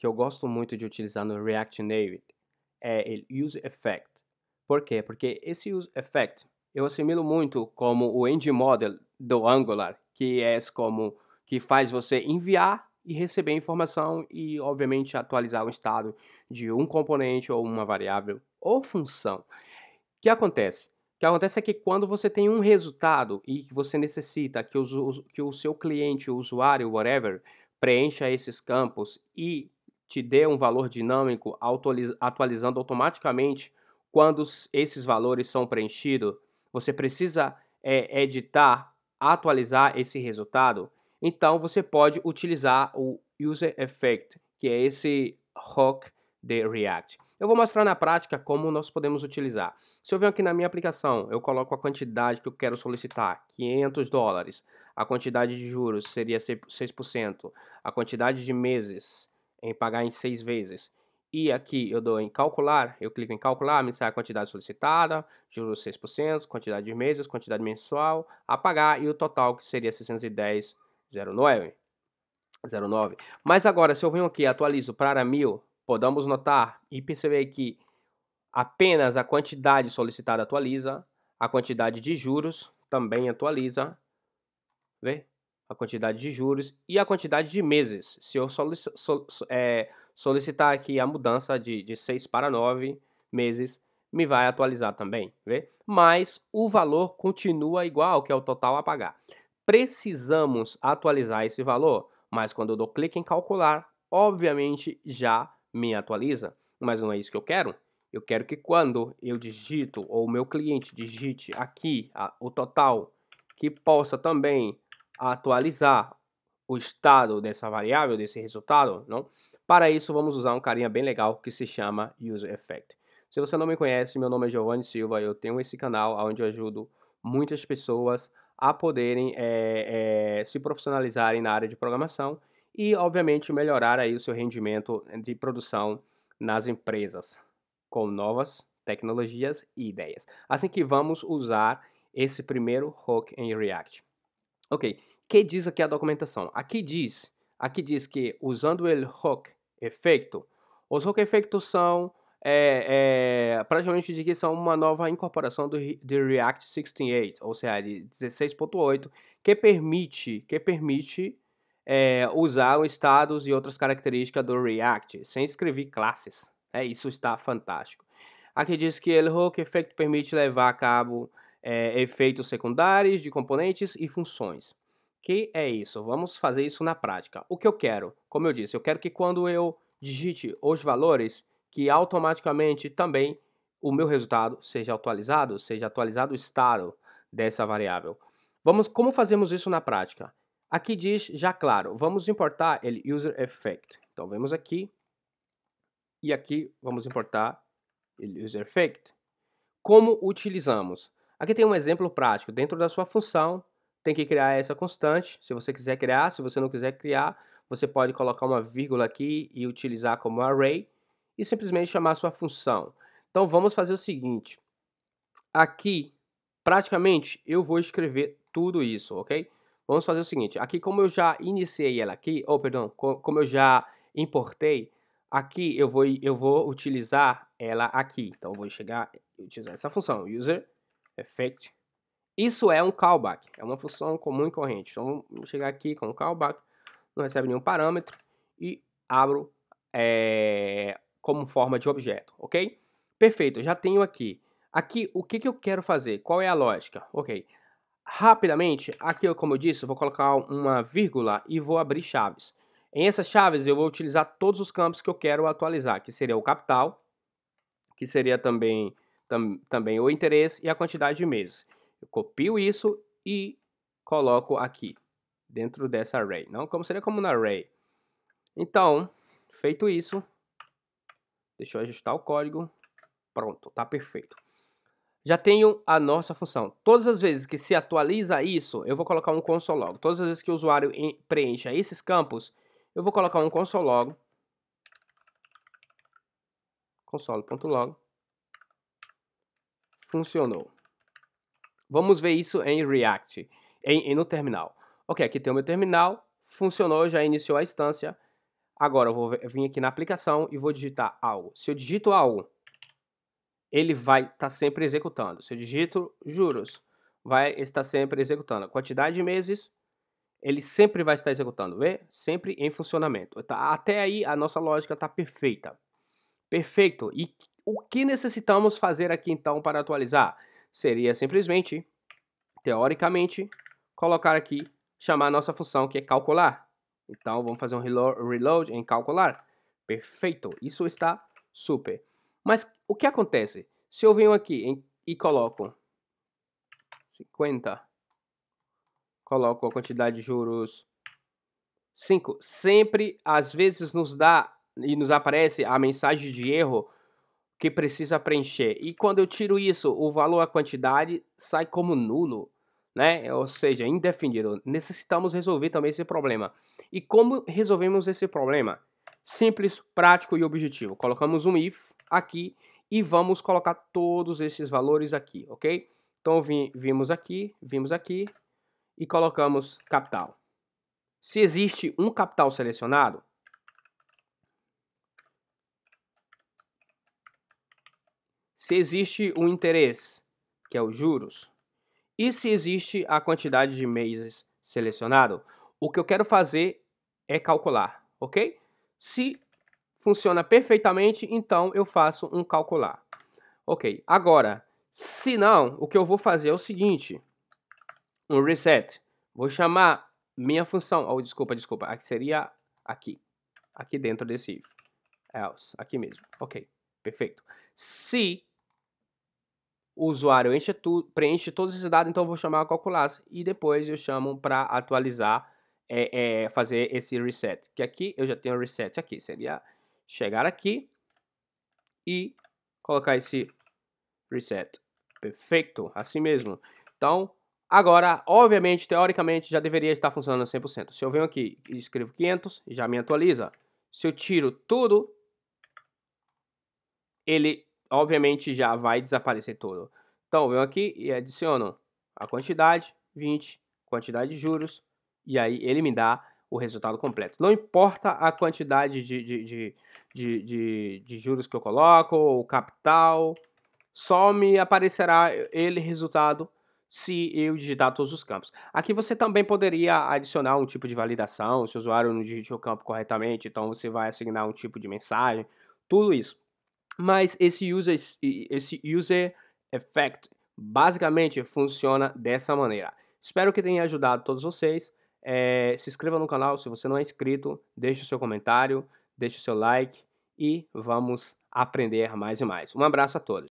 que eu gosto muito de utilizar no React Native é o Use Effect. Por quê? Porque esse Use Effect eu assimilo muito como o End Model do Angular, que é como que faz você enviar e receber informação e, obviamente, atualizar o estado de um componente ou uma variável ou função. O que acontece? O que acontece é que quando você tem um resultado e que você necessita que, que o seu cliente, o usuário, whatever, preencha esses campos e te dê um valor dinâmico atualizando automaticamente quando esses valores são preenchidos, você precisa é, editar, atualizar esse resultado, então você pode utilizar o User Effect, que é esse hook de React. Eu vou mostrar na prática como nós podemos utilizar. Se eu venho aqui na minha aplicação, eu coloco a quantidade que eu quero solicitar, 500 dólares. A quantidade de juros seria 6%. A quantidade de meses em pagar em seis vezes. E aqui eu dou em calcular, eu clico em calcular, me sai a quantidade solicitada, juros 6%, quantidade de meses, quantidade mensual, a pagar e o total que seria 610,09. Mas agora, se eu venho aqui e atualizo para mil podemos notar e perceber que apenas a quantidade solicitada atualiza, a quantidade de juros também atualiza, vê? a quantidade de juros e a quantidade de meses. Se eu solic sol é, solicitar aqui a mudança de, de 6 para 9 meses, me vai atualizar também, vê? mas o valor continua igual, que é o total a pagar. Precisamos atualizar esse valor, mas quando eu dou clique em calcular, obviamente já me atualiza, mas não é isso que eu quero. Eu quero que quando eu digito, ou o meu cliente digite aqui a, o total, que possa também atualizar o estado dessa variável, desse resultado, não? Para isso, vamos usar um carinha bem legal que se chama User Effect. Se você não me conhece, meu nome é Giovanni Silva, eu tenho esse canal onde eu ajudo muitas pessoas a poderem é, é, se profissionalizarem na área de programação e, obviamente, melhorar aí o seu rendimento de produção nas empresas com novas tecnologias e ideias. Assim que vamos usar esse primeiro hook em React. Ok, que diz aqui a documentação? Aqui diz, aqui diz que usando o hook efeito, os hook efeitos são é, é, praticamente de que são uma nova incorporação do, do React 16.8, ou seja, de 16.8, que permite, que permite é, usar os estados e outras características do React sem escrever classes. É, isso está fantástico. Aqui diz que o hook efeito permite levar a cabo é, efeitos secundários de componentes e funções que é isso? Vamos fazer isso na prática. O que eu quero? Como eu disse, eu quero que quando eu digite os valores, que automaticamente também o meu resultado seja atualizado, seja atualizado o estado dessa variável. Vamos, como fazemos isso na prática? Aqui diz já claro, vamos importar ele user effect. Então vemos aqui e aqui vamos importar ele user effect. Como utilizamos? Aqui tem um exemplo prático. Dentro da sua função, tem que criar essa constante. Se você quiser criar, se você não quiser criar, você pode colocar uma vírgula aqui e utilizar como array e simplesmente chamar sua função. Então vamos fazer o seguinte. Aqui, praticamente, eu vou escrever tudo isso, ok? Vamos fazer o seguinte. Aqui, como eu já iniciei ela aqui, ou oh, perdão, como eu já importei, aqui eu vou, eu vou utilizar ela aqui. Então, eu vou chegar utilizar essa função, user effect isso é um callback, é uma função comum e corrente. Então, vou chegar aqui com callback, não recebe nenhum parâmetro e abro é, como forma de objeto, ok? Perfeito, já tenho aqui. Aqui, o que, que eu quero fazer? Qual é a lógica? Ok, rapidamente, aqui como eu disse, eu vou colocar uma vírgula e vou abrir chaves. Em essas chaves eu vou utilizar todos os campos que eu quero atualizar, que seria o capital, que seria também, tam, também o interesse e a quantidade de meses. Eu copio isso e coloco aqui, dentro dessa array. Não como seria como na array. Então, feito isso, deixa eu ajustar o código. Pronto, tá perfeito. Já tenho a nossa função. Todas as vezes que se atualiza isso, eu vou colocar um console log. Todas as vezes que o usuário preencha esses campos, eu vou colocar um console log. console.log funcionou. Vamos ver isso em React, em, em, no terminal. Ok, aqui tem o meu terminal, funcionou, já iniciou a instância. Agora eu vou vir aqui na aplicação e vou digitar algo. Se eu digito algo, ele vai estar tá sempre executando. Se eu digito juros, vai estar sempre executando. Quantidade de meses, ele sempre vai estar executando, vê? Sempre em funcionamento. Tá, até aí a nossa lógica está perfeita. Perfeito. E o que necessitamos fazer aqui então para atualizar? seria simplesmente, teoricamente, colocar aqui, chamar a nossa função que é calcular. Então, vamos fazer um reload em calcular. Perfeito, isso está super. Mas o que acontece? Se eu venho aqui em, e coloco 50, coloco a quantidade de juros 5, sempre às vezes nos dá e nos aparece a mensagem de erro que precisa preencher. E quando eu tiro isso, o valor, a quantidade sai como nulo, né? Ou seja, indefinido. Necessitamos resolver também esse problema. E como resolvemos esse problema? Simples, prático e objetivo. Colocamos um if aqui e vamos colocar todos esses valores aqui, ok? Então vi, vimos aqui, vimos aqui e colocamos capital. Se existe um capital selecionado, se existe o interesse, que é os juros, e se existe a quantidade de meses selecionado. O que eu quero fazer é calcular, ok? Se funciona perfeitamente, então eu faço um calcular. Ok, agora, se não, o que eu vou fazer é o seguinte, um reset. Vou chamar minha função, ou oh, desculpa, desculpa, aqui seria aqui, aqui dentro desse if, else, aqui mesmo. Ok, perfeito. Se o usuário enche tu, preenche todos esses dados, então eu vou chamar a Calculasse e depois eu chamo para atualizar, é, é, fazer esse reset. Que aqui eu já tenho reset aqui, seria chegar aqui e colocar esse reset. Perfeito, assim mesmo. Então, agora, obviamente, teoricamente, já deveria estar funcionando 100%. Se eu venho aqui e escrevo 500, já me atualiza. Se eu tiro tudo, ele obviamente já vai desaparecer todo. Então, venho aqui e adiciono a quantidade, 20, quantidade de juros, e aí ele me dá o resultado completo. Não importa a quantidade de, de, de, de, de juros que eu coloco, o capital, só me aparecerá ele resultado se eu digitar todos os campos. Aqui você também poderia adicionar um tipo de validação, se o usuário não digitou o campo corretamente, então você vai assinar um tipo de mensagem, tudo isso. Mas esse user, esse user effect basicamente funciona dessa maneira. Espero que tenha ajudado todos vocês. É, se inscreva no canal se você não é inscrito, deixe o seu comentário, deixe o seu like e vamos aprender mais e mais. Um abraço a todos.